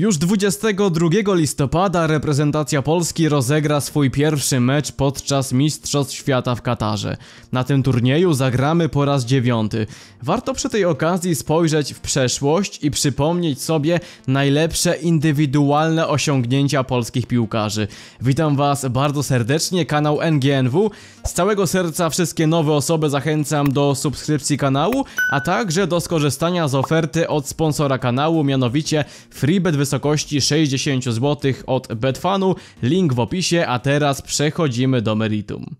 Już 22 listopada reprezentacja Polski rozegra swój pierwszy mecz podczas Mistrzostw Świata w Katarze. Na tym turnieju zagramy po raz dziewiąty. Warto przy tej okazji spojrzeć w przeszłość i przypomnieć sobie najlepsze indywidualne osiągnięcia polskich piłkarzy. Witam Was bardzo serdecznie, kanał NGNW. Z całego serca wszystkie nowe osoby zachęcam do subskrypcji kanału, a także do skorzystania z oferty od sponsora kanału, mianowicie FreeBet wysokości 60 zł od Betfanu, link w opisie, a teraz przechodzimy do meritum.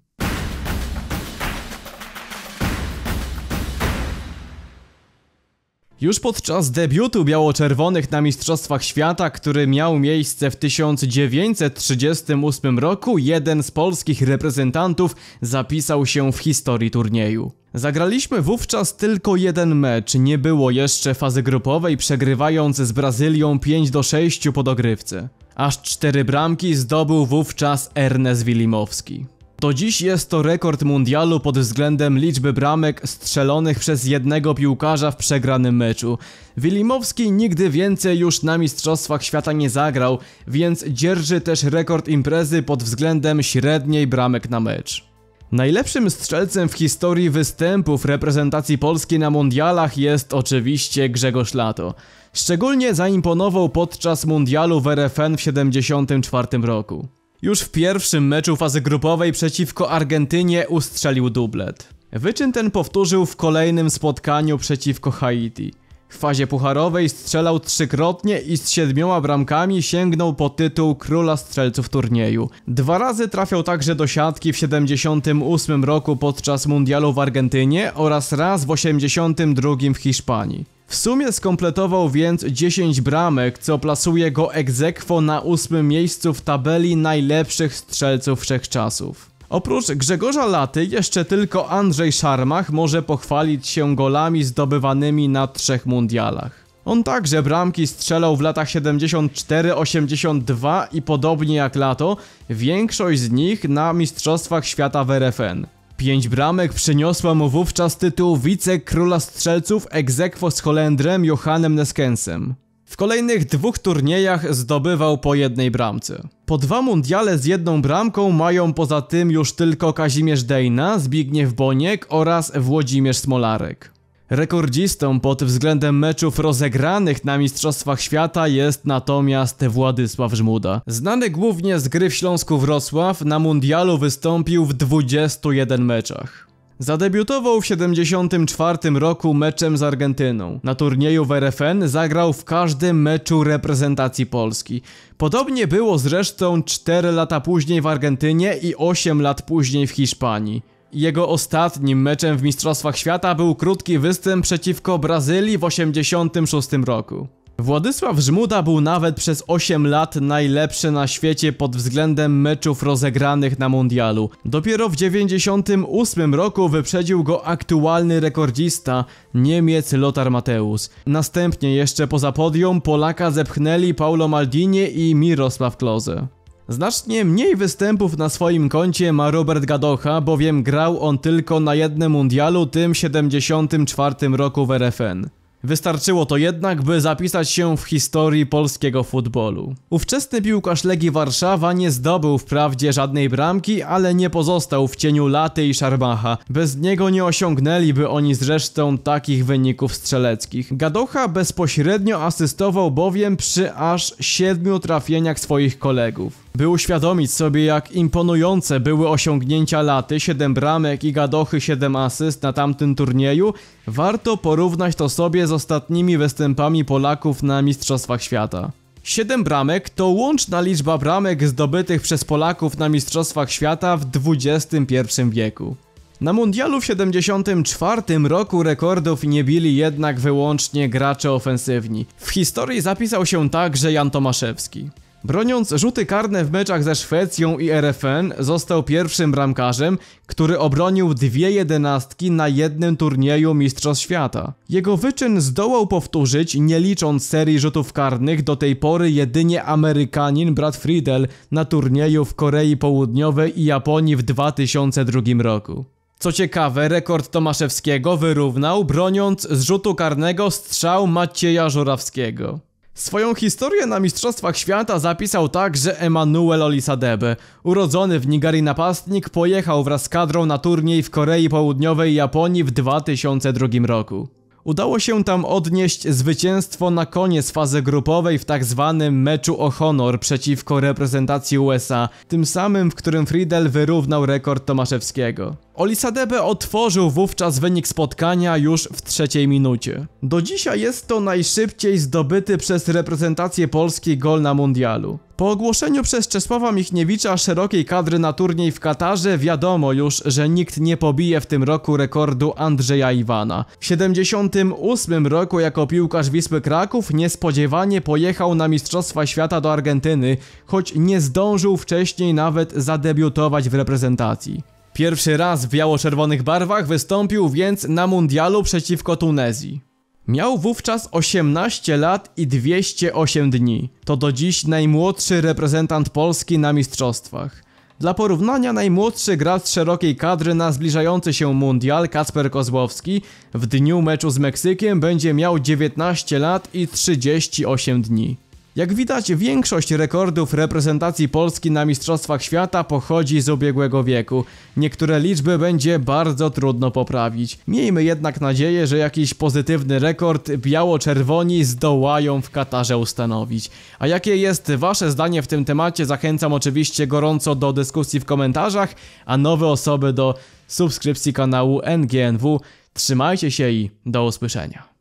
Już podczas debiutu biało-czerwonych na Mistrzostwach Świata, który miał miejsce w 1938 roku, jeden z polskich reprezentantów zapisał się w historii turnieju. Zagraliśmy wówczas tylko jeden mecz, nie było jeszcze fazy grupowej, przegrywając z Brazylią 5 do 6 po dogrywce. Aż cztery bramki zdobył wówczas Ernest Wilimowski. Do dziś jest to rekord mundialu pod względem liczby bramek strzelonych przez jednego piłkarza w przegranym meczu. Wilimowski nigdy więcej już na Mistrzostwach Świata nie zagrał, więc dzierży też rekord imprezy pod względem średniej bramek na mecz. Najlepszym strzelcem w historii występów reprezentacji Polski na mundialach jest oczywiście Grzegorz Lato. Szczególnie zaimponował podczas mundialu w RFN w 1974 roku. Już w pierwszym meczu fazy grupowej przeciwko Argentynie ustrzelił dublet. Wyczyn ten powtórzył w kolejnym spotkaniu przeciwko Haiti. W fazie pucharowej strzelał trzykrotnie i z siedmioma bramkami sięgnął po tytuł króla strzelców turnieju. Dwa razy trafiał także do siatki w 78 roku podczas mundialu w Argentynie oraz raz w 82 w Hiszpanii. W sumie skompletował więc 10 bramek, co plasuje go egzekwo na ósmym miejscu w tabeli najlepszych strzelców wszechczasów. Oprócz Grzegorza Laty jeszcze tylko Andrzej Szarmach może pochwalić się golami zdobywanymi na trzech mundialach. On także bramki strzelał w latach 74-82 i podobnie jak Lato, większość z nich na Mistrzostwach Świata w RFN. Pięć bramek przyniosła mu wówczas tytuł wicekróla strzelców egzekwo z Holendrem Johannem Neskensem. W kolejnych dwóch turniejach zdobywał po jednej bramce. Po dwa mundiale z jedną bramką mają poza tym już tylko Kazimierz Dejna, Zbigniew Boniek oraz Włodzimierz Smolarek. Rekordzistą pod względem meczów rozegranych na Mistrzostwach Świata jest natomiast Władysław Żmuda. Znany głównie z gry w Śląsku Wrocław, na mundialu wystąpił w 21 meczach. Zadebiutował w 74 roku meczem z Argentyną. Na turnieju w RFN zagrał w każdym meczu reprezentacji Polski. Podobnie było zresztą 4 lata później w Argentynie i 8 lat później w Hiszpanii. Jego ostatnim meczem w Mistrzostwach Świata był krótki występ przeciwko Brazylii w 1986 roku. Władysław Żmuda był nawet przez 8 lat najlepszy na świecie pod względem meczów rozegranych na mundialu. Dopiero w 1998 roku wyprzedził go aktualny rekordzista, Niemiec Lothar Mateusz. Następnie jeszcze poza podium Polaka zepchnęli Paulo Maldini i Mirosław Klose. Znacznie mniej występów na swoim koncie ma Robert Gadocha, bowiem grał on tylko na jednym mundialu, tym 74 roku w RFN. Wystarczyło to jednak, by zapisać się w historii polskiego futbolu. Ówczesny piłkarz Legii Warszawa nie zdobył wprawdzie żadnej bramki, ale nie pozostał w cieniu Laty i Szarmacha. Bez niego nie osiągnęliby oni zresztą takich wyników strzeleckich. Gadocha bezpośrednio asystował bowiem przy aż siedmiu trafieniach swoich kolegów by uświadomić sobie jak imponujące były osiągnięcia Laty, 7 bramek i gadochy 7 asyst na tamtym turnieju, warto porównać to sobie z ostatnimi występami Polaków na Mistrzostwach Świata. 7 bramek to łączna liczba bramek zdobytych przez Polaków na Mistrzostwach Świata w XXI wieku. Na mundialu w 74 roku rekordów nie bili jednak wyłącznie gracze ofensywni. W historii zapisał się także Jan Tomaszewski. Broniąc rzuty karne w meczach ze Szwecją i RFN został pierwszym bramkarzem, który obronił dwie jedenastki na jednym turnieju Mistrzostw Świata. Jego wyczyn zdołał powtórzyć, nie licząc serii rzutów karnych, do tej pory jedynie Amerykanin Brad Friedel na turnieju w Korei Południowej i Japonii w 2002 roku. Co ciekawe, rekord Tomaszewskiego wyrównał broniąc z rzutu karnego strzał Macieja Żurawskiego. Swoją historię na Mistrzostwach Świata zapisał także Emanuel Olisadebe. Urodzony w Nigerii napastnik pojechał wraz z kadrą na turniej w Korei Południowej i Japonii w 2002 roku. Udało się tam odnieść zwycięstwo na koniec fazy grupowej w tak zwanym meczu o honor przeciwko reprezentacji USA, tym samym w którym Friedel wyrównał rekord Tomaszewskiego. Olisadebe otworzył wówczas wynik spotkania już w trzeciej minucie. Do dzisiaj jest to najszybciej zdobyty przez reprezentację Polski gol na mundialu. Po ogłoszeniu przez Czesława Michniewicza szerokiej kadry na turniej w Katarze wiadomo już, że nikt nie pobije w tym roku rekordu Andrzeja Iwana. W 78 roku jako piłkarz Wisły Kraków niespodziewanie pojechał na Mistrzostwa Świata do Argentyny, choć nie zdążył wcześniej nawet zadebiutować w reprezentacji. Pierwszy raz w biało-czerwonych barwach wystąpił więc na mundialu przeciwko Tunezji. Miał wówczas 18 lat i 208 dni. To do dziś najmłodszy reprezentant Polski na mistrzostwach. Dla porównania najmłodszy gracz szerokiej kadry na zbliżający się mundial Kacper Kozłowski w dniu meczu z Meksykiem będzie miał 19 lat i 38 dni. Jak widać, większość rekordów reprezentacji Polski na Mistrzostwach Świata pochodzi z ubiegłego wieku. Niektóre liczby będzie bardzo trudno poprawić. Miejmy jednak nadzieję, że jakiś pozytywny rekord biało-czerwoni zdołają w Katarze ustanowić. A jakie jest wasze zdanie w tym temacie? Zachęcam oczywiście gorąco do dyskusji w komentarzach, a nowe osoby do subskrypcji kanału NGNW. Trzymajcie się i do usłyszenia.